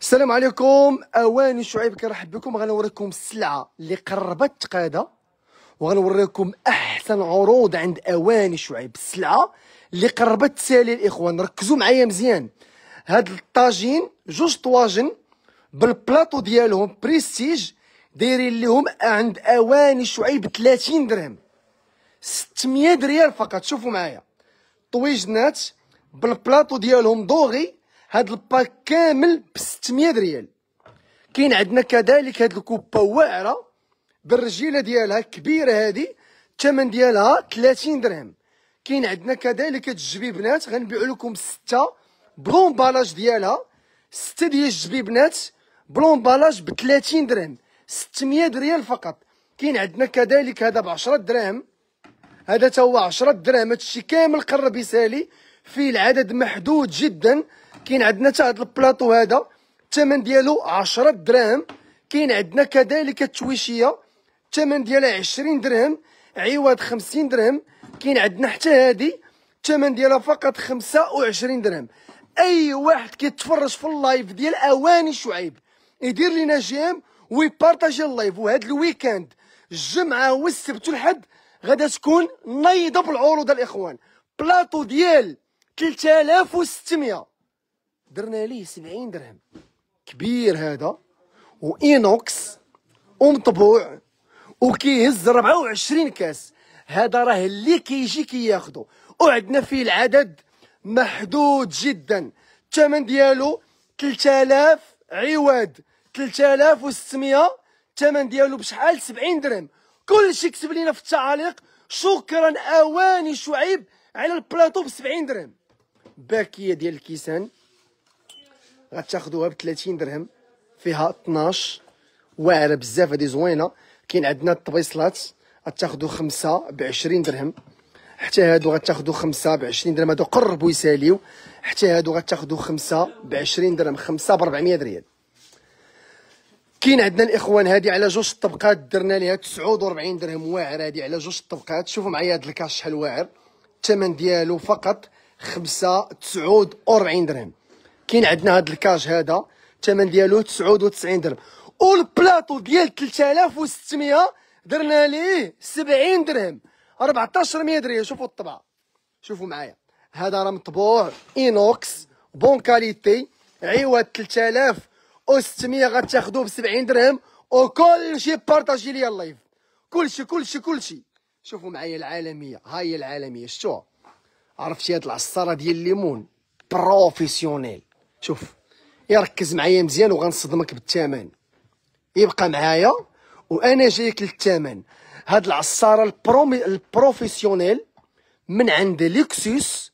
السلام عليكم اواني شعيب كنرحب بكم غنوريكم السلعه اللي قربت تقادا وغنوريكم احسن عروض عند اواني شعيب السلعه اللي قربت تسالي الاخوان ركزوا معايا مزيان هاد الطاجين جوج طواجن بالبلاطو ديالهم بريستيج دايرين لهم عند اواني شعيب 30 درهم 600 ريال فقط شوفوا معايا طويجنات بالبلاطو ديالهم دوغي هاد الباك كامل ب 600 ريال كاين عندنا كذلك هاد الكوبا واعره بالرجيله ديالها كبيره هادي الثمن ديالها 30 درهم كاين عندنا كذلك هاد الجبيبنات غنبيعوا لكم سته بلومبالاج ديالها سته ديال الجبيبنات بلومبالاج ب 30 درهم 600 ريال فقط كاين عندنا كذلك هذا ب 10 دراهم هذا تا هو 10 دراهم هادشي كامل قرب يسالي فيه العدد محدود جدا كاين عندنا حتى هذا البلاطو هذا الثمن ديالو 10 دراهم كاين عندنا كذلك التويشيه الثمن ديالها 20 درهم عوض 50 درهم كاين عندنا حتى هادي الثمن ديالها فقط 25 درهم اي واحد كيتفرج في اللايف ديال اواني شعيب يدير لينا جيم ويبارطاجي اللايف وهذا الويكاند الجمعه والسبت والحد غادا تكون نايضه بالعروض الاخوان بلاطو ديال 3600 درنا ليه 70 درهم كبير هذا وإينوكس ومطبوع وكيهز 24 كاس هذا راه اللي كيجي كياخدو وعندنا فيه العدد محدود جدا الثمن ديالو 3000 عواد 3600 الثمن ديالو بشحال 70 درهم كلشي كتب لينا في التعاليق شكرا اواني شعيب على البلاطو ب 70 درهم باكيه ديال الكيسان غتاخذوها ب 30 درهم فيها 12 واعره بزاف هذه زوينه كاين عندنا الطبيصلات غتاخذوا خمسة ب 20 درهم حتى هادو غتاخذوا خمسة ب 20 درهم هادو قربوا يساليو حتى هادو غتاخذوا خمسة ب 20 درهم خمسة ب 400 ريال كاين عندنا الاخوان هذه على جوج الطبقات درنا ليها 49 درهم واعره هذه على جوج الطبقات شوفوا معايا هذا الكاش شحال واعر الثمن ديالو فقط 5 49 درهم كاين عندنا هذا الكاج هذا الثمن ديالو 99 درهم والبلاطو ديال 3600 درنا ليه 70 درهم 1400 درهم شوفوا الطبعه شوفوا معايا هذا راه مطبوع اينوكس بون كاليتي عوض 3600 غتاخذوه ب 70 درهم وكل شيء بارطاجي ليا اللايف كلشي كلشي كلشي شوفوا معايا العالميه هاي العالميه شتوها عرفتي هاد العصاره ديال الليمون بروفيسيونيل شوف يركز معايا مزيان وغنصدمك بالثمن يبقى معايا وانا جايك للثمن هاد العصاره البرومي البروفيسيونيل من عند لكسوس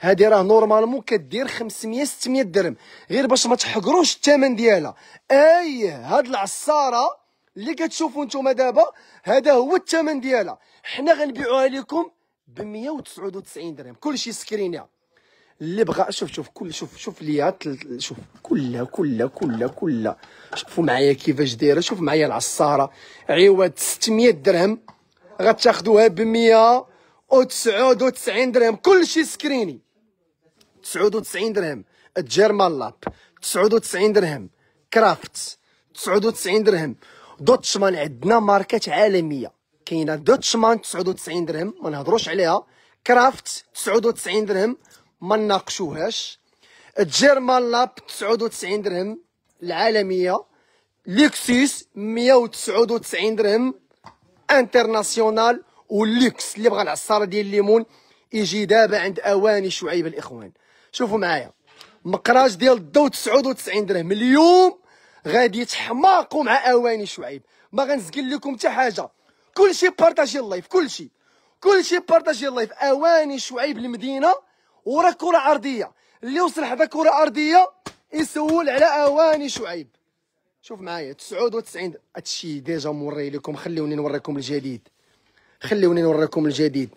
هادي راه نورمالمون كدير 500 600 درهم غير باش ما تحقروش الثمن ديالها اي هاد العصاره اللي كتشوفوا نتوما دابا هذا هو الثمن ديالها حنا غنبيعوها لكم ب 199 درهم كلشي سكرينيه اللي بغى شوف شوف كل شوف شوف ليا شوف كلها كلها كلها كلها شوفوا معايا كيفاش دايره شوف معايا العصاره عوض 600 درهم غتاخذوها ب 199 درهم كلشي سكريني 99 درهم جيرمان لاب 99 درهم كرافت 99 درهم دوتشمان عندنا ماركات عالميه كاينه دوتشمان 99 درهم ما نهضروش عليها كرافت 99 درهم ما ناقشوهاش الجيرمان لاب 99 درهم العالميه ليكسوس 199 درهم انترناسيونال وليكس اللي بغى العصاره ديال الليمون يجي دابا عند اواني شعيب الاخوان شوفوا معايا مقراج ديال الضو 99 درهم اليوم غادي يتحماقوا مع اواني شعيب ما غنزكل لكم حتى حاجه كلشي بارطاجي اللايف كلشي كلشي بارطاجي اللايف اواني شعيب المدينه وراه كره عرضيه اللي وصل حدا كره عرضيه يسول على اواني شعيب شوف معايا 99 هادشي ديجا موري لكم خليوني نوريكم الجديد خليوني نوريكم الجديد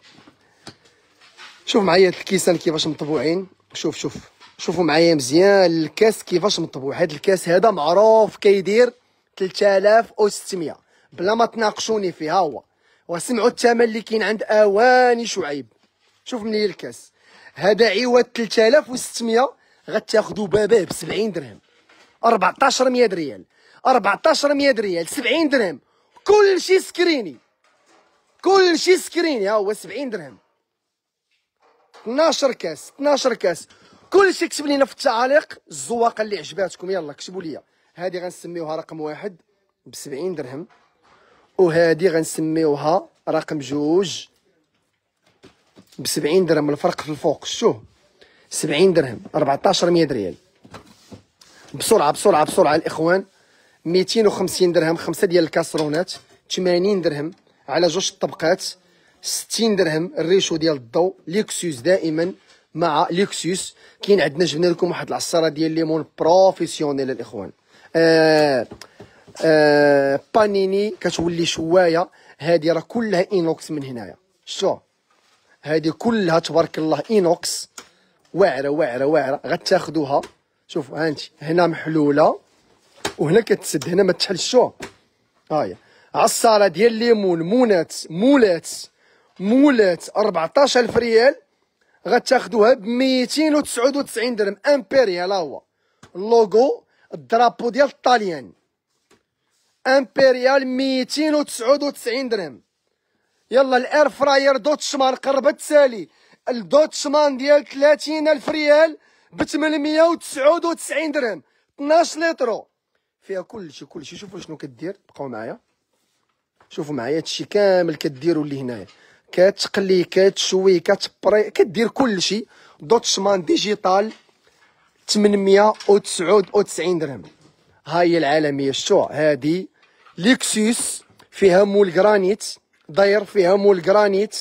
شوف معايا الكيسان كيفاش مطبوعين شوف شوف شوفوا معايا مزيان الكاس كيفاش مطبوع هذا الكاس هذا معروف كيدير 3600 بلا ما تناقشوني فيه ها هو وسمعوا الثمن اللي كاين عند اواني شعيب شوف مني الكاس هذا عوض 3600 غتاخذوا باباه ب 70 درهم 1400 ريال 1400 ريال 70 درهم كلشي سكريني كلشي سكريني ها هو 70 درهم 12 كاس 12 كاس كلشي كتب لينا في التعاليق الزواقه اللي عجباتكم يلا كتبوا لي هذه غنسميوها رقم واحد ب 70 درهم وهذه غنسميوها رقم جوج ب 70 درهم الفرق في الفوق شوف 70 درهم 1400 ريال بسرعه بسرعه بسرعه الاخوان 250 درهم خمسه ديال الكاسرونات 80 درهم على جوج الطبقات 60 درهم الريشو ديال الضو ليكسيوس دائما مع ليكسيوس كاين عندنا جبنا لكم واحد العصاره ديال ليمون بروفيسيونيل الاخوان آه آه بانيني كتولي شوايه هذه راه كلها انوكس من هنايا شوف هذه كلها تبارك الله اينوكس واعره واعره واعره غتاخذوها شوفوا ها انت هنا محلوله وهنا كتسد هنا ما تحلش ها هي عصاره ديال الليمون مولات مولات مولات 14000 ريال غتاخذوها ب 299 درهم امبيريال ها هو اللوغو الدرابو ديال الطاليان امبيريال 299 درهم يلا الاير فراير دوتشمان قربت تسالي الدوتشمان ديال 30 الف ريال ب 899 درهم 12 لتر فيها كلشي كلشي شوفوا شنو كدير بقاو معايا شوفوا معايا هادشي كامل كديروا اللي هنايا كتقلي كتشوي كتبري كدير كلشي دوتشمان ديجيتال 899 درهم ها هي العالميه شتو هادي ليكسوس فيها مول جرانيت داير فيها مول الجرانيت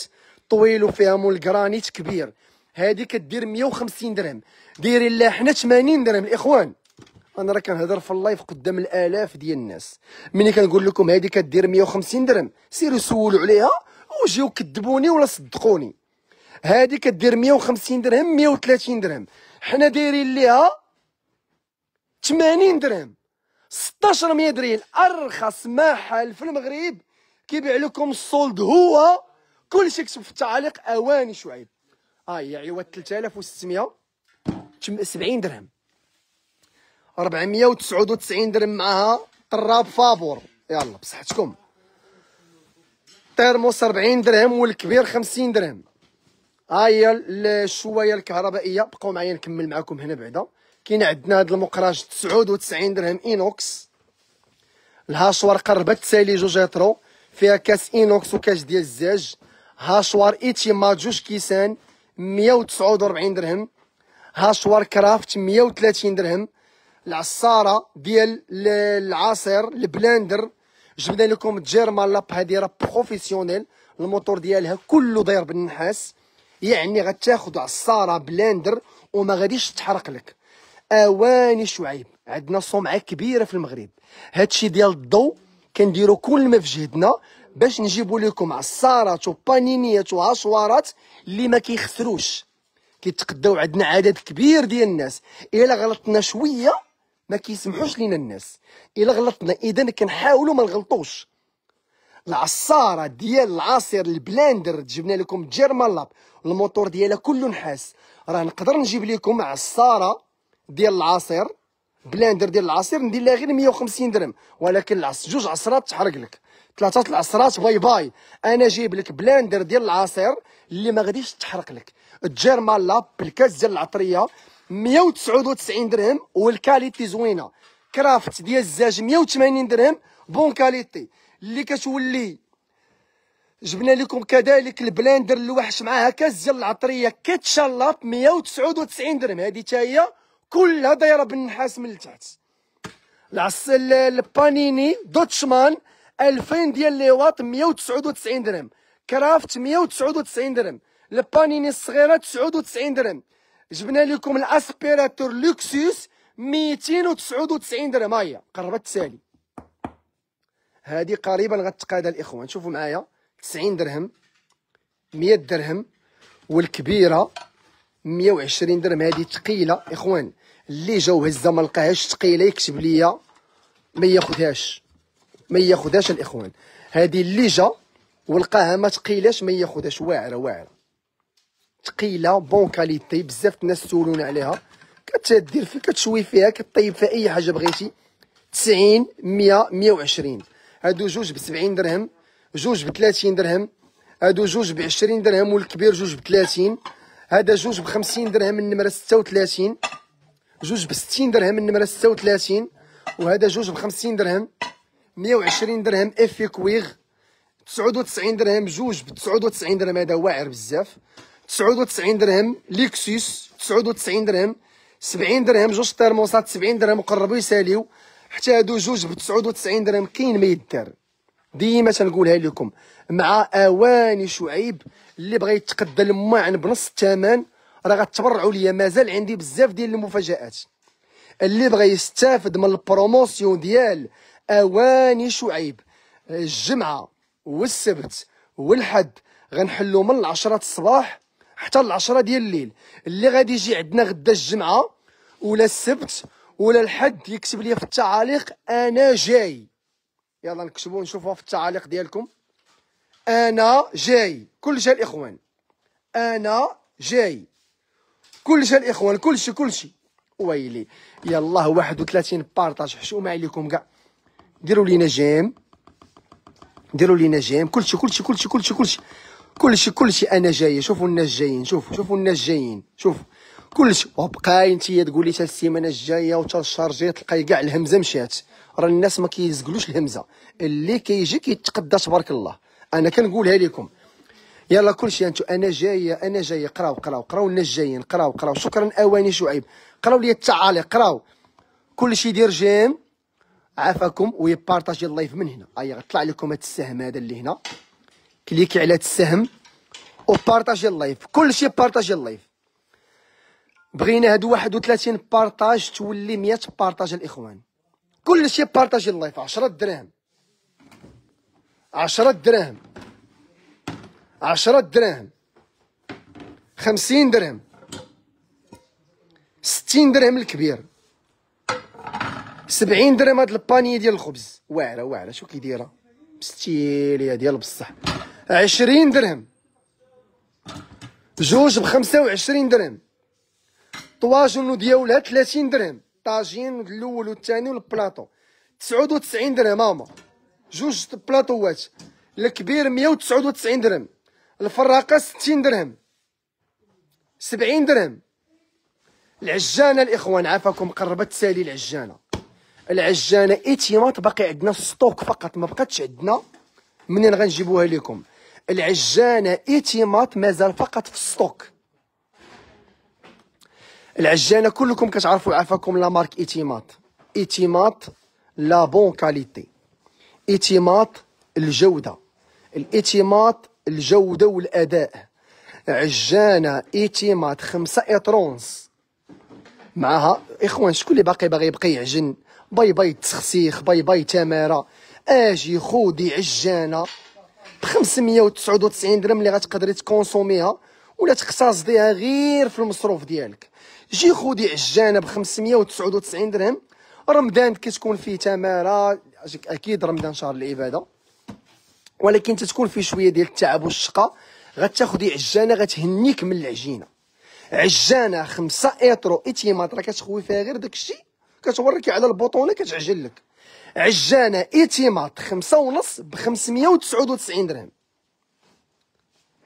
طويل وفيها مول الجرانيت كبير هذه كدير 150 درهم ديري لا حنا 80 درهم الاخوان انا راه كنهضر في اللايف قدام الالاف ديال الناس ملي كنقول لكم هذه كدير 150 درهم سيروا سولوا عليها وجيو كذبوني ولا صدقوني هذه كدير 150 درهم 130 درهم حنا دايرين ليها 80 درهم 1600 ريال ارخص محل في المغرب كيبيع لكم السولد هو كلشي كتب في التعليق اواني شعيب ها آه، هي عوض 3600 70 درهم 499 درهم معها طراب فابور يلا بصحتكم الترموس 40 درهم والكبير 50 درهم ها آه، هي الشوايه الكهربائيه بقاو معايا نكمل معكم هنا بعدا كاين عندنا هذا المقراج 99 درهم اينوكس الهاشوار قربت تسالي 2 يترو فيها كاس اينوكس وكاش ديال الزاج هاشوار ايتيما جوج كيسان 149 درهم هاشوار كرافت 130 درهم العصاره ديال العصير البلاندر جبنا لكم جيرما لاب هذه راه بروفيسيونيل الموتور ديالها كله داير بالنحاس يعني غتاخد عصاره بلاندر وما غاديش تحرق لك اواني شعيب عندنا سمعه كبيره في المغرب هادشي ديال الضوء كنديروا كل ما في جهدنا باش نجيبوا لكم عصارات وبانينيات وعصوارات اللي ما كيخسروش كيتقداو عندنا عدد كبير ديال الناس الا غلطنا شويه ما كيسمحوش لينا الناس الا غلطنا اذا كنحاولوا ما نغلطوش العصاره ديال العصير البلاندر جبنا لكم جيرمان لاب الموتور ديالها كله نحاس راه نقدر نجيب لكم عصاره ديال العصير بلاندر ديال العصير ندير لها غير 150 درهم ولكن العص جوج عصرات تحرق لك ثلاثه العصرات باي باي انا جايب لك بلاندر ديال العصير اللي ما غاديش تحرق لك الجيرمالا بالكاس ديال العطريه 199 درهم والكاليتي زوينه كرافت ديال الزاج 180 درهم بون كاليتي اللي كتولي جبنا لكم كذلك البلاندر الوحش معاها كاس ديال العطريه كاتشالاب 199 درهم هذه حتى هي كلها دايره بالنحاس من لتحت العسل البانيني دوتشمان 2000 ديال لي واط 199 درهم كرافت 199 درهم البانيني الصغيره 99 درهم جبنا لكم الاسبيراتور لوكسوس 299 درهم ها هي قربت تسالي هذه قريبا غتقاد الاخوان شوفوا معايا 90 درهم 100 درهم والكبيره 120 درهم هذه ثقيله اخوان اللي جا هزه ما لقاهاش ثقيله يكتب ليا ما ياخذهاش ما ياخذهاش الاخوان هذه اللي جا ولقاها ما ثقيلاش ما ياخذهاش واعره واعره ثقيله بون كاليتي بزاف الناس سولونا عليها كتدير فيها كتشوي فيها كطيب فيها اي حاجه بغيتي 90 100 120 هادو جوج ب 70 درهم جوج ب 30 درهم هادو جوج ب 20 درهم والكبير جوج ب 30 هذا جوج ب 50 درهم النمره 36 جوج ب 60 درهم النمره 36 وهذا جوج ب 50 درهم 120 درهم افي كويغ 99 درهم جوج ب 99 درهم هذا واعر بزاف 99 درهم ليكسوس 99 درهم 70 درهم جوج ترموسات 70 درهم قربوا يساليو حتى هادو جوج ب 99 درهم كاين ما يدار ديما تنقولها لكم مع اواني شعيب اللي بغى يتقدى الماعن بنص الثمن راه غتبرعوا ليا مازال عندي بزاف ديال المفاجات اللي بغى يستافد من البروموسيون ديال اواني شعيب الجمعه والسبت والحد غنحلو من العشرة الصباح حتى العشرة ديال الليل اللي غادي يجي عندنا غدا الجمعه ولا السبت ولا الحد يكتب لي في التعاليق انا جاي يلا نكتبوا نشوفوها في التعاليق ديالكم انا جاي كل شيء الاخوان انا جاي كلشي الاخوان كلشي كلشي ويلي يلاه 31 بارطاج حشومه عليكم كاع ديروا لينا جيم ديروا لينا جيم كلشي كلشي كلشي كلشي كلشي كلشي كلشي انا جاي شوفوا الناس جايين شوفوا شوفوا الناس جايين شوفوا كلشي وبقاي تقول تقولي حتى السيمانه الجايه وتا الشارجي تلقاي كاع الهمزه مشات راه الناس ما كيزقلوش الهمزه اللي كيجي كيتقدى تبارك الله انا كنقولها لكم يلا كلشي انتو انا جايه انا جايه قراو قراو قراو الناس جايين قراو قراو شكرا اواني شعيب قراو لي التعاليق قراو كلشي يدير جيم عافاكم ويبارطاجي اللايف من هنا ايا طلع لكم هاد السهم هذا اللي هنا كليكي على هاد السهم وبارطاجي اللايف كلشي بارطاجي اللايف بغينا هاد 31 بارطاج تولي 100 بارطاج الاخوان كلشي بارطاجي اللايف 10 دراهم 10 دراهم عشرة دراهم خمسين درهم ستين درهم الكبير سبعين درهم هاد البانيه ديال الخبز واعره واعره شو كيديرها دايره بستيليه ديال بصح عشرين درهم جوج بخمسة وعشرين درهم طواجن دياولها ثلاثين درهم طاجين الاول والثاني والبلاطو تسعود وتسعين درهم هاهما جوج بلاطوات الكبير مية وتسعود وتسعين درهم الفراقه 60 درهم 70 درهم العجانه الاخوان عافاكم قربت تسالي العجانه العجانه ايتيمات باقي عندنا ستوك فقط ما بقاتش عندنا منين غنجيبوها لكم العجانه ايتيمات مازال فقط في الستوك العجانه كلكم كتعرفوا عافاكم لا مارك ايتيمات ايتيمات لا بون كاليتي ايتيمات الجوده الايتيمات الجودة والأداء عجانة ايتيمات خمسة اترونس معها إخوان شكون اللي باقي باغي يبقى يعجن باي باي تسخسيخ باي باي تمارة اجي خودي عجانة ب 599 درهم اللي غتقدري تكونسوميها ولا تقتصديها غير في المصروف ديالك جي خودي عجانة ب 599 درهم رمضان كتكون فيه تمارة اكيد رمضان شهر العباده ولكن تتكون في شويه ديال التعب والشقه غتاخدي عجانه غتهنيك من العجينه عجانه خمسة ايترو ايتيمات راه كتخوي فيها غير داكشي كتوركي على البطونه كتعجل لك عجانه ايتيمات خمسة ونص ب 599 درهم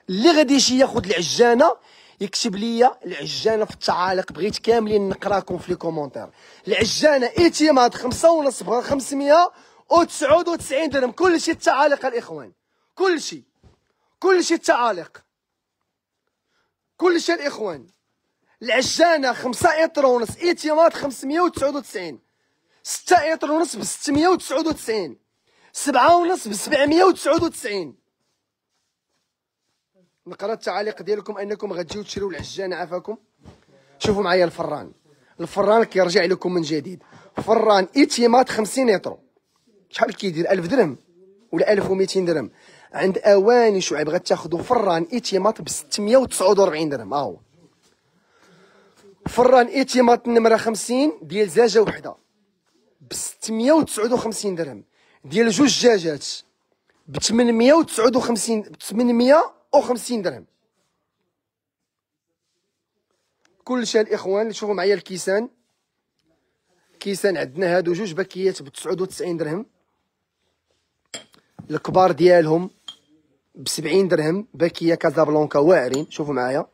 اللي غادي يجي ياخذ العجانه يكتب لي العجانه في التعاليق بغيت كاملين نقراكم في لي كومونتير العجانه ايتيمات خمسة ونص ب 500 و99 درهم كل شيء تعالق الاخوان كل شيء كل شيء تعالق كل شيء الاخوان العجانه 5 اطر ونص ايتيمات 599 6 اطر ونص ب 699 7 ونص ب 799 نقرا التعاليق ديالكم انكم غتجيو تشريو العجانه عافاكم شوفوا معايا الفران الفران كيرجع لكم من جديد فران ايتيمات 50 اطرو شحال كيدير 1000 درهم ولا 1200 درهم عند اواني شعيب غتاخذوا فران ايتيمات ب 649 درهم ها آه. هو فران ايتيمات النمره 50 ديال زاجه وحده ب 659 درهم ديال جوج جاجات ب 859 ب 850 درهم كلشي الاخوان شوفوا معايا الكيسان كيسان عندنا هادو جوج باكيات ب 99 درهم الكبار ديالهم ب 70 درهم باكيه كازابلانكا واعرين شوفوا معايا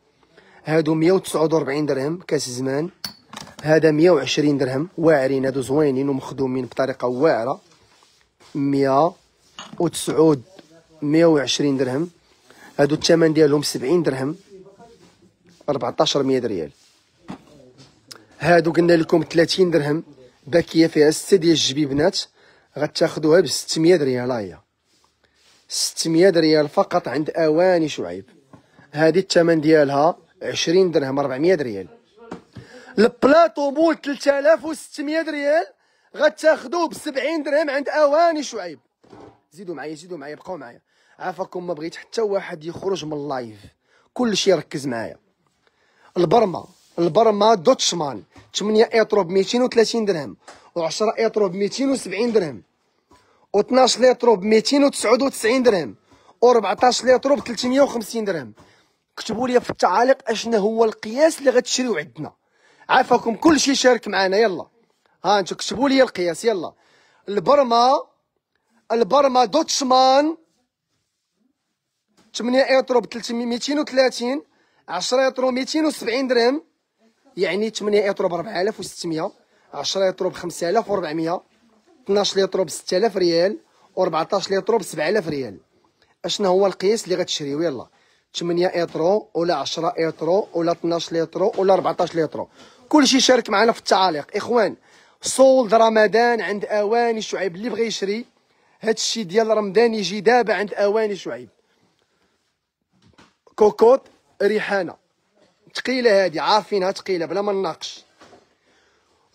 هادو 149 درهم كاس زمان هذا 120 درهم واعرين هادو زوينين ومخدومين بطريقه واعره مية وعشرين درهم هادو الثمن ديالهم 70 درهم مية ريال هادو قلنا لكم 30 درهم باكيه فيها 6 ديال الجبيبنات غتاخذوها ب 600 ريال ها 600 ريال فقط عند اواني شعيب هذه الثمن ديالها 20 درهم 400 ريال البلاطو بول 3600 ريال غتاخذوه ب 70 درهم عند اواني شعيب زيدوا معايا زيدوا معايا بقاو معايا عافاكم ما بغيت حتى واحد يخرج من اللايف كلشي ركز معايا البرمه البرمه دوتشمان 8 ايترو ب 230 درهم و10 ايترو ب 270 درهم و12 لتر ب 299 درهم و14 لتر ب 350 درهم كتبوا لي في التعاليق اشنا هو القياس اللي غتشريو عندنا عافاكم كل شيء شارك معنا يلا ها انتم كتبوا لي القياس يلا البرما البرما دوتشمان 8 ايترو ب 330 10 ايترو 270 درهم يعني 8 ايترو ب 4600 10 ايترو ب 5400 12 لتر ب 6000 ريال و14 لتر ب 7000 ريال اشنا هو القياس اللي غتشريو يلا 8 ايترو ولا 10 ايترو ولا 12 لتر ولا 14 لتر كلشي شارك معنا في التعاليق اخوان سولد رمضان عند اواني شعيب اللي بغى يشري هادشي ديال رمضان يجي دابا عند اواني شعيب كوكوت ريحانه ثقيله هادي عارفينها ثقيله بلا ما نناقش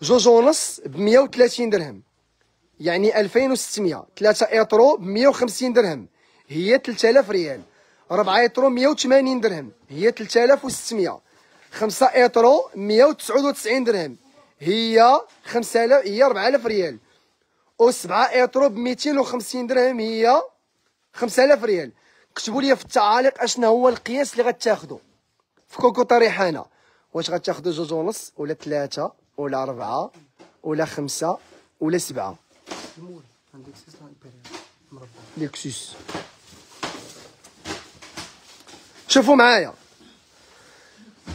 جوج ونص ب 130 درهم يعني 2600 3 اطرو ب 150 درهم هي 3000 ريال 4 اطرو 180 درهم هي 3600 5 اطرو 199 درهم هي 5000 هي 4000 ريال و7 اطرو ب 250 درهم هي 5000 ريال كتبوا لي في التعاليق اشنا هو القياس اللي غتاخذوا في كوكو ريحانه واش غتاخذوا جوج ونص ولا ثلاثه ولا اربعه ولا خمسه ولا سبعه المول لا امبيريال مربع شوفوا معايا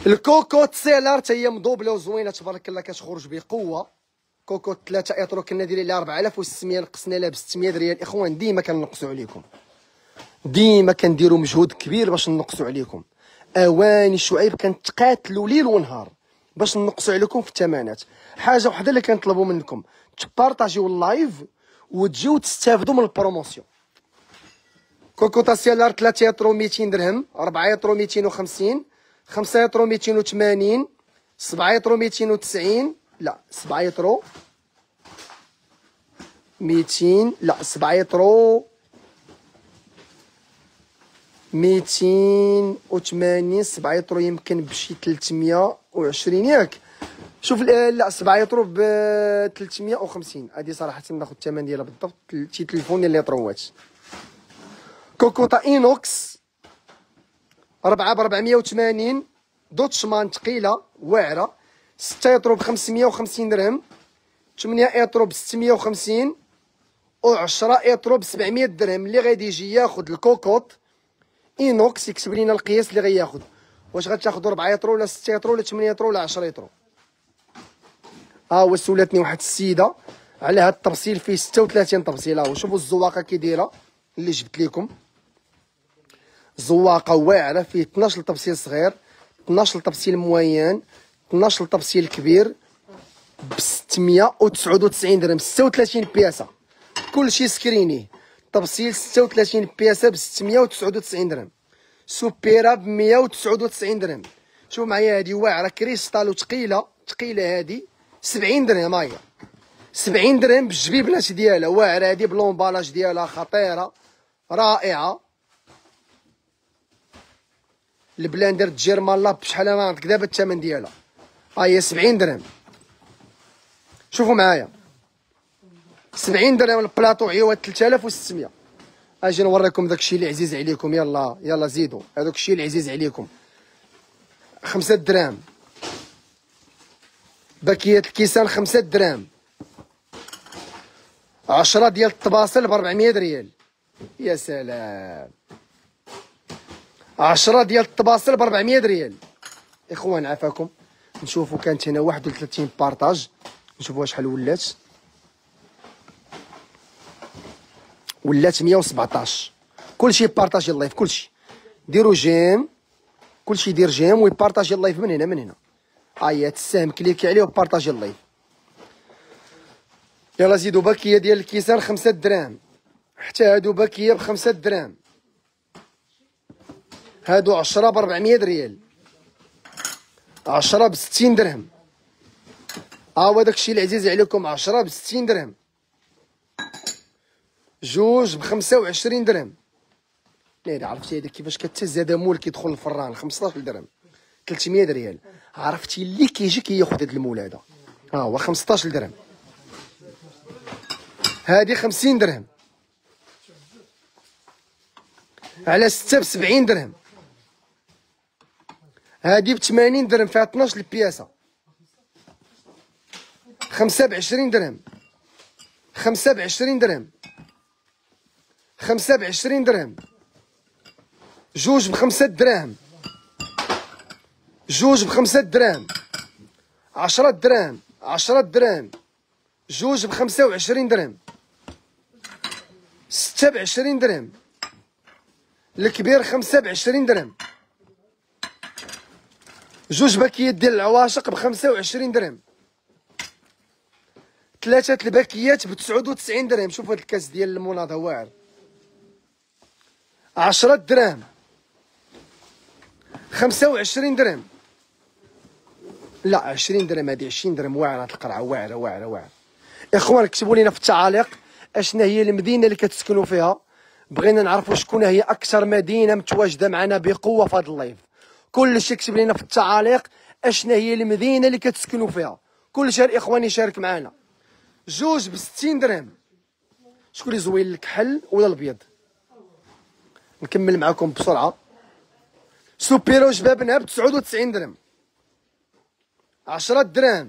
الكوكوت سيلر حتى هي مدوبله وزوينه تبارك الله كتخرج بقوه كوكوت ثلاثة ايطرو كنا دايرين لها 4600 نقصنا لها ب 600 ريال اخوان ديما كنقصوا عليكم ديما كنديروا مجهود كبير باش نقصوا عليكم اواني شعيب كنتقاتلوا ليل ونهار باش نقصوا عليكم في الثمانات حاجه وحده اللي كنطلبوا منكم تبارطاجيو اللايف وتجيو تستافدوا من البروموسيون كوكو لار 3 يطرو 200 درهم 4 يطرو 250 5 يطرو 280 7 يطرو 290 لا 7 يطرو 200 لا 7 يطرو 280 7 يطرو يمكن بشي 320 ياك شوف لا 7 يطرو ب 350 هذه صراحه ناخذ الثمن ديالها بالضبط شي تليفون اللي طروات كوكوطا اينوكس 4 ب 480 دوتشمان ثقيله واعره 6 يطرو ب 550 درهم 8 يطرو ب 650 و10 يطرو ب 700 درهم اللي غادي يجي ياخذ الكوكوط اينوكس يكتب لينا القياس اللي غياخذ واش غتاخذ 4 يطرو ولا 6 يطرو ولا 8 يطرو ولا 10 يطرو ها هو سولتني واحد السيده على هذا الترسيل فيه 36 تبصيله وشوفوا الزواقه كي دايره اللي جبت لكم زواقه واعره فيه 12 ترسيل صغير 12 ترسيل موين 12 ترسيل كبير ب 699 درهم 36 بياسه كلشي سكريني ترسيل 36 بياسه ب 699 درهم سوبيرا ب 199 درهم شوف معايا هذه واعره كريستال وثقيله ثقيله هذه 70 درهم هاهي 70 درهم بالجبيبلات ديالها واعره هادي بلومبالاج ديالها خطيره رائعه البلاندر جيرمان لاب شحال ما عندك دابا الثمن ديالها ها هي 70 درهم شوفوا معايا 70 درهم البلاطو عيوة 3600 اجي نوريكم داكشي اللي عزيز عليكم يلا يلا زيدوا هذاك الشيء اللي عزيز عليكم خمسة دراهم باكيات الكيسان خمسة دراهم عشرة ديال الطباصل بربعمية ريال يا سلام عشرة ديال الطباصل بربعمية ريال اخوان عافاكم نشوفوا كانت هنا واحد وثلاثين بارطاج نشوفوها شحال ولات ولات مية وسبعطاش كلشي بارطاجي اللايف كلشي ديروا جيم كلشي يدير جيم ويبارطاجي اللايف من هنا من هنا هيا آية السهم كليكي عليه وبارطاجي اللايف يلا زيدو باكيه ديال الكيسان خمسة دراهم حتى هادو باكيه بخمسة دراهم هادو عشرة بربعمية ريال عشرة بستين درهم ها آه، هو داكشي العزيز عليكم عشرة بستين درهم جوج بخمسة وعشرين درهم ناري عرفتي هاداك كيفاش كتهز هذا مول كيدخل الفران خمسطاش درهم 300 ريال عرفتي اللي كيجي كياخذ هاد المولاده ها هو 15 درهم هذه 50 درهم على 6 ب 70 درهم هذه ب 80 درهم فيها 12 البياسه 5 ب 20 درهم 5 ب 20 درهم 5 ب 20 درهم جوج ب 5 دراهم جوج بخمسة دراهم عشرة دراهم عشرة دراهم جوج بخمسة وعشرين درهم ستة بعشرين درهم الكبير خمسة بعشرين درهم جوج باكيات ديال العواشق بخمسة وعشرين درهم ثلاثة الباكيات بتسعود وتسعين درهم شوف هاد الكاس ديال المناض واعر عشرة دراهم خمسة وعشرين درهم لا 20 درهم هذه 20 درهم واعره القرعه واعره واعره واعره اخوان كتبوا لنا في التعاليق اشنا هي المدينه اللي كتسكنوا فيها بغينا نعرفوا شكون هي اكثر مدينه متواجده معنا بقوه في هذا اللايف كلشي كتب لنا في التعاليق اشنا هي المدينه اللي كتسكنوا فيها كل شهر اخواني يشارك معنا جوج ب 60 درهم شكون اللي زوين الكحل ولا الابيض نكمل معكم بسرعه سوبيرو شباب نهب 99 درهم عشرة دراهم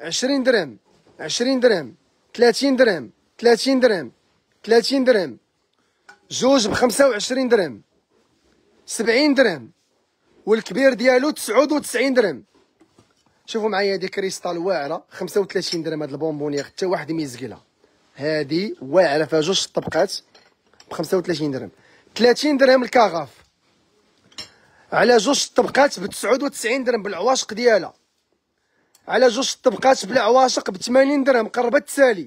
عشرين درهم عشرين درهم ثلاثين درهم ثلاثين درهم ثلاثين درهم جوج بخمسة وعشرين درهم سبعين درهم والكبير ديالو تسعود وتسعين درهم شوفوا معايا هذه كريستال واعره 35 درهم هاد البونبونية حتى واحد ميزقلها هادي واعره فيها جوج طبقات ب 35 درهم 30 درهم الكاغاف على جوج طبقات ب 99 درهم بالعواشق ديالها على جوج طبقات بالعواشق ب 80 درهم قربت تسالي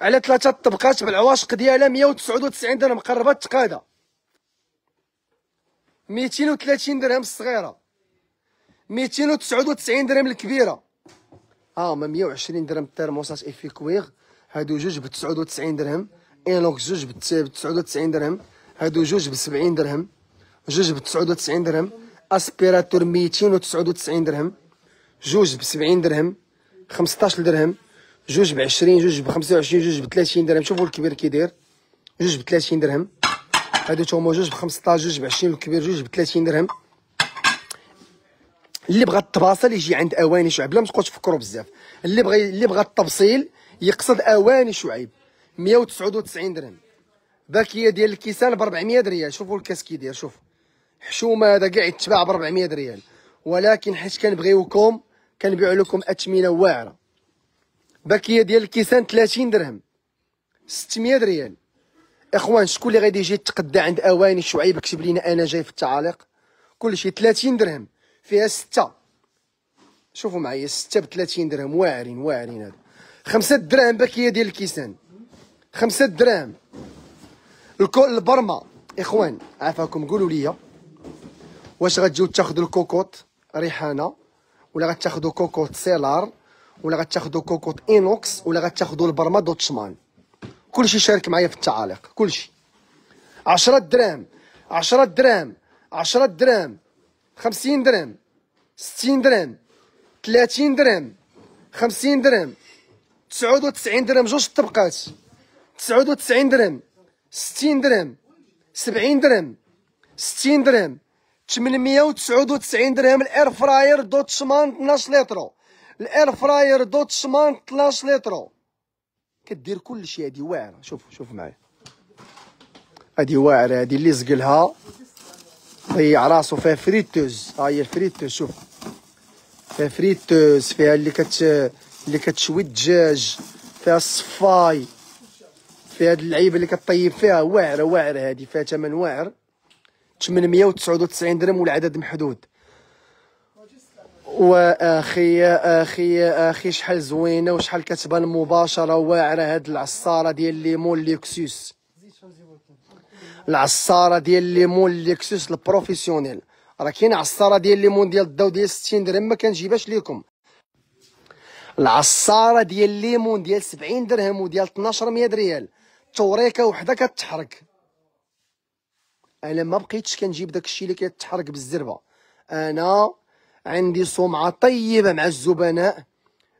على ثلاثه طبقات بالعواشق ديالها 199 درهم قربت تقادا 230 درهم الصغيره 299 درهم الكبيره ها هما 120 درهم الترموسات إيفي كويغ هادو جوج ب 99 درهم إينوك جوج ب 99 درهم هادو جوج ب 70 درهم جوج ب 99 درهم اسبيراتور 299 درهم جوج ب 70 درهم 15 درهم جوج ب 20 جوج ب 25 جوج ب 30 درهم شوفوا الكبير كيداير جوج ب 30 درهم هادو توما جوج ب 15 جوج ب 20 الكبير جوج ب 30 درهم اللي بغى التباصل يجي عند اواني شعيب لا ما تبقاوش تفكروا بزاف اللي بغى اللي بغى التبصيل يقصد اواني شعيب 199 درهم باكيه ديال الكيسان ب 400 ريال شوفوا الكاس كي داير شوفوا حشومه هذا كاع يتباع ب 400 ريال ولكن حيت كنبغيوكم كنبيعوا لكم اثمنه واعره باكيه ديال الكيسان 30 درهم 600 ريال اخوان شكون اللي غادي يجي يتقدى عند اواني شعيب كتب لينا انا جاي في التعاليق كلشي 30 درهم فيها سته شوفوا معايا سته ب 30 درهم واعرين واعرين هذا خمسه دراهم باكيه ديال الكيسان خمسه دراهم الكل البرمه اخوان عافاكم قولوا لي واش غتجيو تاخذوا الكوكوط ريحانه ولا غتاخذوا كوكوت سيلار ولا غتاخذوا كوكوت اينوكس ولا غتاخذوا البرما دوتشمان كلشي شارك معايا في التعاليق كلشي 10 درهم 10 درهم 10 درهم 50 درهم 60 درهم 30 درهم 50 درهم 99 درهم جوج طبقات 99 درهم 60 درهم 70 درهم 60 درهم 899 درهم الاير فراير دوت شمان 12 لتر الاير فراير دوت شمان 12 لتر كدير كلشي هادي واعره شوف شوف معايا هادي واعره هادي اللي زقلها ضيع راسو فيها فريتوز ها هي الفريتوز شوف فيها فريتوز فيها اللي كت اللي كتشوي الدجاج فيها الصفاي فيها هاد اللعيبه اللي كطيب فيها واعره واعره هادي فيها ثمن واعر 899 درهم والعدد محدود واخي اخي اخي شحال زوينه وشحال كتبان مباشره واعره هاد العصاره ديال ليمون ليكسوس العصاره ديال ليمون ليكسوس البروفيسيونيل راه كاين عصاره ديال ليمون ديال الضو ديال 60 درهم ما كنجيبهاش ليكم العصاره ديال ليمون ديال 70 درهم وديال 1200 ريال توريكه وحده كتحرك انا ما بقيتش كنجيب داك الشيء اللي كيتحرك بالزربه انا عندي سمعه طيبه مع الزبناء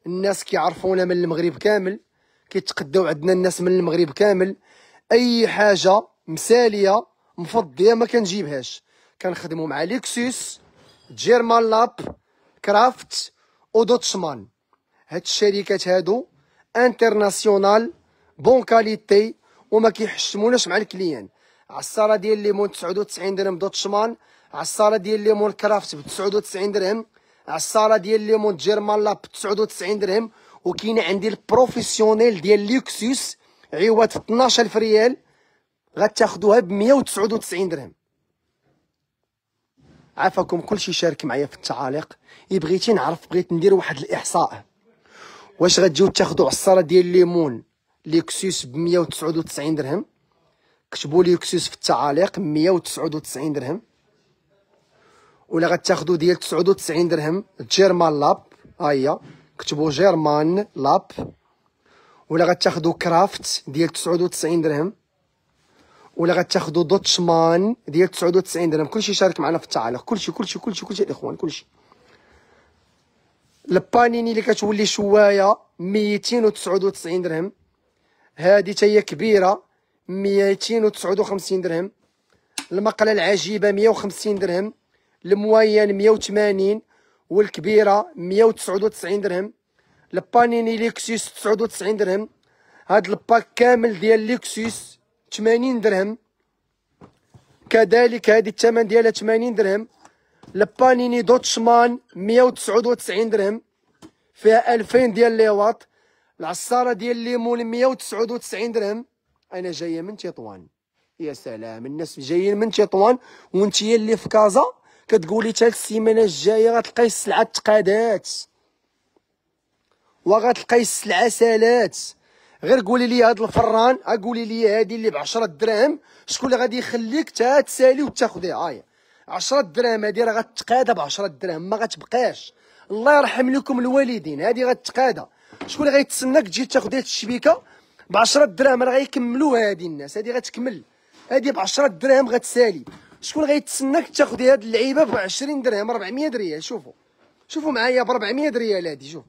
الناس كيعرفونا من المغرب كامل كيتقداو عندنا الناس من المغرب كامل اي حاجه مساليه مفضيه ما كنجيبهاش كنخدموا مع ليكسوس جيرمان لاب كرافت ودوتشمان هاد الشركات هادو انترناسيونال بون كاليتي وما كيحشموناش مع الكليان عصاره ديال الليمون 99 درهم دوتشمان عصاره ديال الليمون كرافت ب 99 درهم عصاره ديال الليمون جيرمان لاب ب 99 درهم وكاين عندي البروفيسيونيل ديال ليكسيوس عوض 12000 ريال غتاخذوها ب 199 درهم عافاكم كلشي شارك معايا في التعاليق بغيتي نعرف بغيت ندير واحد الاحصاء واش غتجيو تاخذوا عصاره ديال الليمون ليكسوس ب 199 درهم كتبوا لي كسوس في التعاليق 199 درهم ولا غتاخذوا ديال 99 درهم جيرمان لاب ها هي كتبوا جيرمان لاب ولا غتاخذوا كرافت ديال 99 درهم ولا غتاخذوا دوتشمان ديال 99 درهم كلشي شارك معنا في التعاليق كلشي كلشي كلشي كلشي الاخوان كلشي البانيني اللي كتولي شوايه 299 درهم هذه حتى كبيره 259 درهم المقله العجيبه 150 درهم الموين 180 والكبيره 199 درهم البانيني ليكسيس 99 درهم هاد الباك كامل ديال ليكسيس 80 درهم كذلك هذه الثمن ديالها 80 درهم البانيني دوتشمان 199 درهم فيها 2000 ديال لي العصاره ديال الليمون 199 درهم انا جايه من تطوان يا سلام الناس جايين من تطوان وانت اللي في كازا كتقولي حتى السيمانه الجايه غتلقاي السلعه تقادات وغتلقاي السلعه سالات غير قولي لي هاد الفران اقولي لي هادي اللي ب 10 دراهم شكون اللي غادي يخليك تا تسالي وتاخذي هاي 10 دراهم هادي راه غتقادى ب 10 دراهم ما غتبقاش الله يرحم لكم الوالدين هادي غتقادى شكون اللي غيتسناك تجي تاخذي هاد الشبيكه ب 10 دراهم راه غيكملوها هادي الناس هادي غتكمل هادي ب 10 دراهم غتسالي شكون غيتسناك تاخذ هاد اللعيبه ب 20 درهم 400 ريال شوفوا شوفوا معايا ب 400 ريال هادي شوف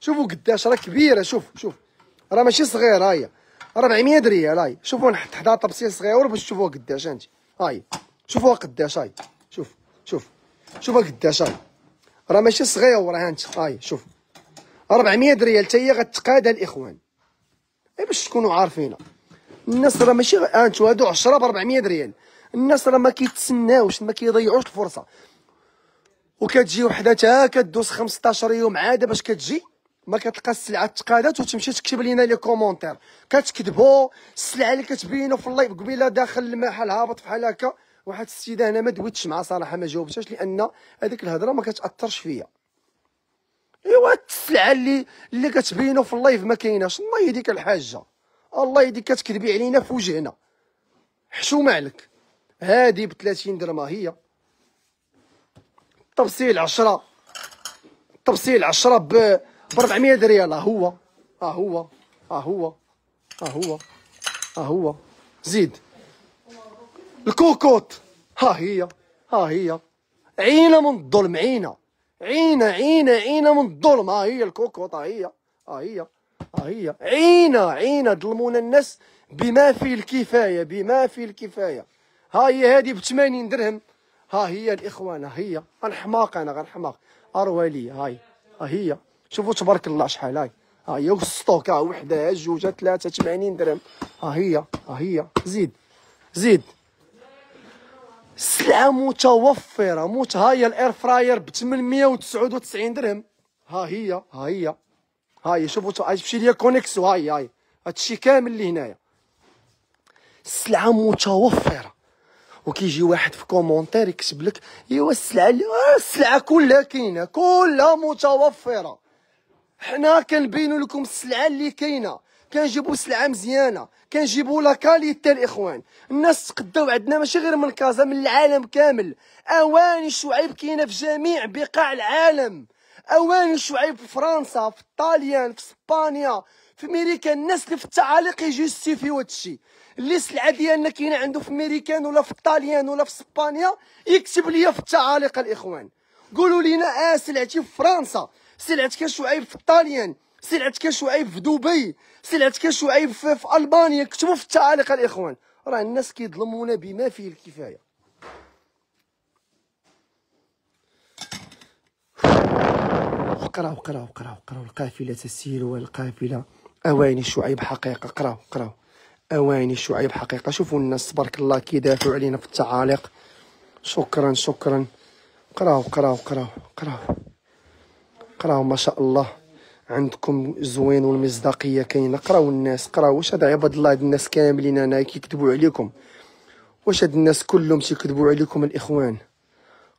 شوفوا قداش راه كبيره شوف شوف راه ماشي صغيره هي 400 ريال هاي شوفوا نحط حدا طبسي صغيره باش تشوفوها قداش انت هاي شوفوها قداش هاي شوف شوف شوفها قداش هاي راه ماشي صغيره هانت هاي شوف 400 ريال حتى هي غتقادها الاخوان غير إيه، باش تكونوا عارفينها الناس راه ماشي آه، انتوا هادو 10 ب 400 ريال الناس راه ما كيتسناوش ما كيضيعوش الفرصه وكتجي وحده تا كدوز 15 يوم عاده باش كتجي ما كتلقى السلعه تقادات وتمشي تكتب لينا لي كومونتير كتكذبوا السلعه اللي كتبينوا في اللايف قبيله داخل المحل هابط بحال هكا واحد السيده هنا ما دويتش معاه صراحه ما جاوبتهاش لان هذيك الهضره ما كتاثرش فيا ايوا التفلعه اللي اللي كتبينو في اللايف ما كايناش الله يهديك الحاجه الله يهديك كتكذبي علينا في وجهنا حشومه عليك هادي ب 30 درهم هي تفصيل 10 تفصيل 10 ب 400 ريال ها هو ها هو ها هو ها هو ها هو زيد الكوكوت ها هي ها هي عينه من الظلم عينه عينا عينا عينا من الظلم ها هي الكوكوط ها هي ها هي ها هي عينا عينا ظلمونا الناس بما فيه الكفايه بما فيه الكفايه ها هي هذه ب 80 درهم ها هي الاخوان ها هي غنحماق انا غنحماق اروالي هاي ها هي شوفوا تبارك الله شحال هاي ها هي والسطوك ها وحده ها جوج ثلاثه 80 درهم ها هي ها هي زيد زيد سلعه متوفره هاي الاير فراير ب 899 درهم ها هي ها هي ها هي شوفوا تمشي ليا كونيكس وهاي هاي هادشي كامل اللي هنايا السلعه متوفره وكيجي واحد في كومونتير يكتب لك ايوا السلعه آه، السلعه كلها كاينه كلها متوفره حنا كنبينوا لكم السلعه اللي كاينه كنجيبوا سلعه مزيانه كنجيبوا لا كاليتي الاخوان الناس تقداو عندنا ماشي غير من كازا من العالم كامل اواني الشعيب كاينه في جميع بقاع العالم اواني الشعيب في فرنسا في طاليان في اسبانيا في امريكا الناس اللي في التعاليق يجوستيفيو هادشي اللي السلعه ديالنا كاينه عنده في امريكان ولا في طاليان ولا في اسبانيا يكتب ليا في التعاليق الاخوان قولوا لينا اه سلعتي في فرنسا سلعتك شعيب في طاليان سلعتك شعيب في دبي سلعتك شعيب في, في البانيا كتبوا في التعاليق الاخوان راه الناس كيظلمونا بما فيه الكفايه اقراو اقراو اقراو اقراو القافله تسير والقافله اواني شعيب حقيقه اقراو اقراو اواني شعيب حقيقه شوفوا الناس تبارك الله كيدافعوا علينا في التعاليق شكرا شكرا اقراو اقراو اقراو اقراو ما شاء الله عندكم زوين والمصداقيه كاينه قراو الناس قراو واش هاد عباد الله هاد الناس كاملين انا كيكذبوا عليكم واش هاد الناس كلهم تيكذبوا عليكم الاخوان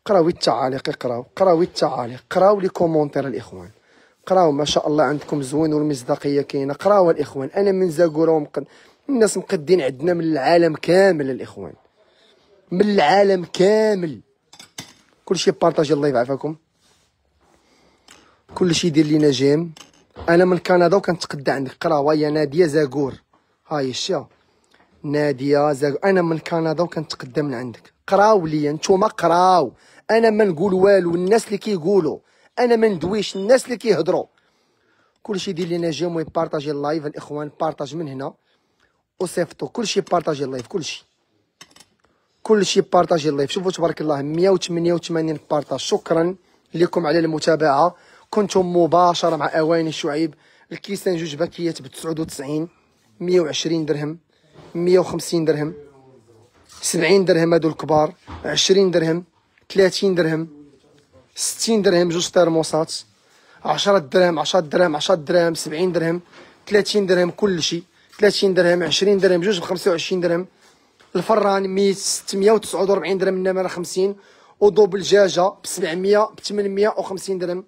قراو التعاليق قراو قراو التعاليق قراو لي كومونتير الاخوان قراو ما شاء الله عندكم زوين والمصداقيه كاينه قراو الاخوان انا من زاكورا ومقد الناس مقدين عندنا من العالم كامل الاخوان من العالم كامل كلشي بارطاجي الله يبعفكم كلشي يدير لينا جيم انا من كندا وكنتقدى عندك قراوه يا ناديه زاكور هاي شتيها ناديه زاكور انا من كندا وكنتقدى من عندك قراو لي نتوما قراو انا ما نقول والو الناس اللي كيقولوا انا ما ندويش الناس اللي كيهضروا كلشي يدير لينا جيم ويبارطاجي اللايف الاخوان بارطاج من هنا وصيفطوا كلشي بارطاجي اللايف كلشي كلشي بارطاجي اللايف شوفوا تبارك الله 188 بارطاج شكرا لكم على المتابعه كنتم مباشره مع اواني الشعيب الكيسان جوج باكيات ب 99 120 درهم 150 درهم 70 درهم هادو الكبار 20 درهم 30 درهم 60 درهم جوج ترموسات 10 درهم 10 درهم 10 درهم 70 درهم 30 درهم كلشي 30 درهم 20 درهم جوج ب 25 درهم الفران 100 649 درهم النمره 50 ودوب الجاجه ب 700 ب 850 درهم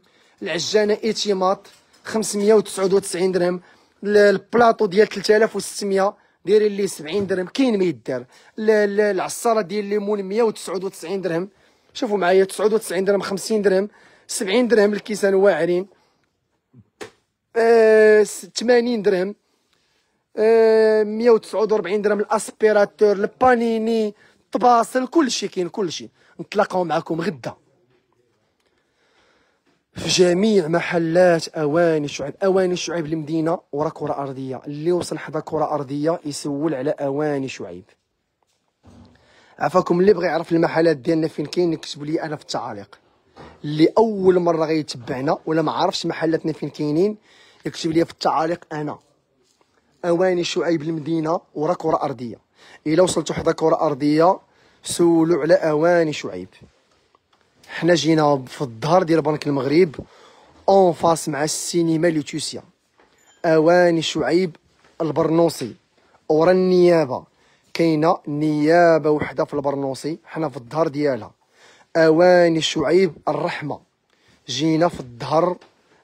العجانه ايتيماط 599 درهم البلاطو ديال 3600 دايرين ليه 70 درهم كاين ما يدار العصاره ديال الليمون 199 درهم شوفوا معايا 99 درهم 50 درهم 70 درهم الكيسان واعرين آه 80 درهم آه 149 درهم الاسبيراتور البانيني الطباصل كلشي كاين كلشي نتلاقاو معكم غدا في جميع محلات اواني الشعب اواني شعيب المدينه ورا كره ارضيه اللي وصل حدا كره ارضيه يسول على اواني شعيب عفاكم اللي بغى يعرف المحلات ديالنا فين كاين يكتبوا لي انا في التعاليق اللي اول مره غيتبعنا ولا ما عرفش محلاتنا فين كاينين يكتب لي في التعاليق انا اواني شعيب المدينه ورا كره ارضيه الا وصلتوا حدا كره ارضيه سولوا على اواني شعيب حنا جينا في الظهر ديال بنك المغرب اون فاس مع السينما لوتوسيا اواني شعيب البرنوصي ورا النيابه كاينه نيابه وحده في البرنوصي حنا في الظهر ديالها اواني شعيب الرحمه جينا في الظهر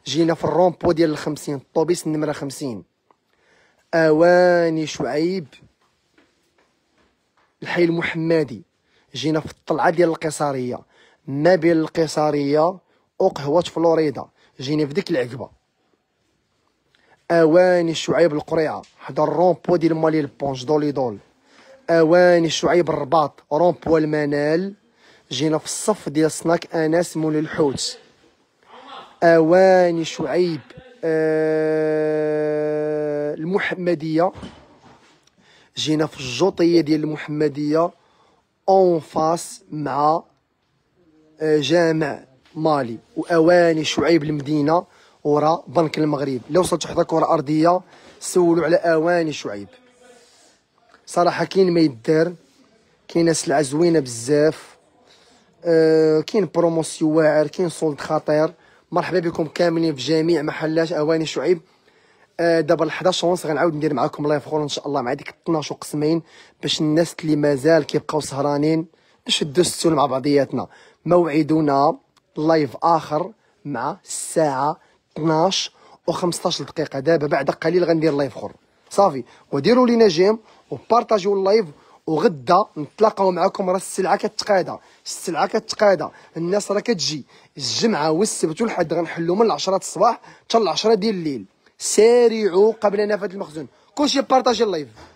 جينا في الرومبو ديال الخمسين الطوبيس النمره خمسين اواني شعيب الحي المحمدي جينا في الطلعه ديال القيصريه ما بين القيصريه وقهوه فلوريدا جيني في ديك العقبه اواني شعيب القريعه حدا الرومبو ديال مالي البونج دولي دول اواني شعيب الرباط رومبو المنال جينا في الصف ديال سناك انس مول الحوت اواني شعيب آه المحمديه جينا في الجوطيه ديال المحمديه اون فاس مع جامع مالي واواني شعيب المدينه ورا بنك المغرب لو وصلت حدا كره ارضيه سولوا على اواني شعيب صراحه كاين ما يدار كاين سلعه زوينه بزاف أه كاين بروموسيون واعر كاين سولد خطير مرحبا بكم كاملين في جميع محلات اواني شعيب أه دابا ال 11 ونص غنعاود ندير معكم لايف اخر ان شاء الله مع ديك 12 قسمين باش الناس اللي مازال كيبقاو سهرانين نشدو السول مع بعضياتنا موعدنا لايف اخر مع الساعه 12 و 15 دقيقه دابا بعد قليل غندير لايف اخر صافي وديروا لينا جيم وبارطاجيو اللايف وغدا نتلاقاو معكم راه السلعه كتقادا السلعه كتقادا الناس راه كتجي الجمعه والسبت والحد غنحلو من 10 الصباح حتى ل 10 ديال الليل سارعوا قبل نفاذ المخزون كلشي بارطاجي اللايف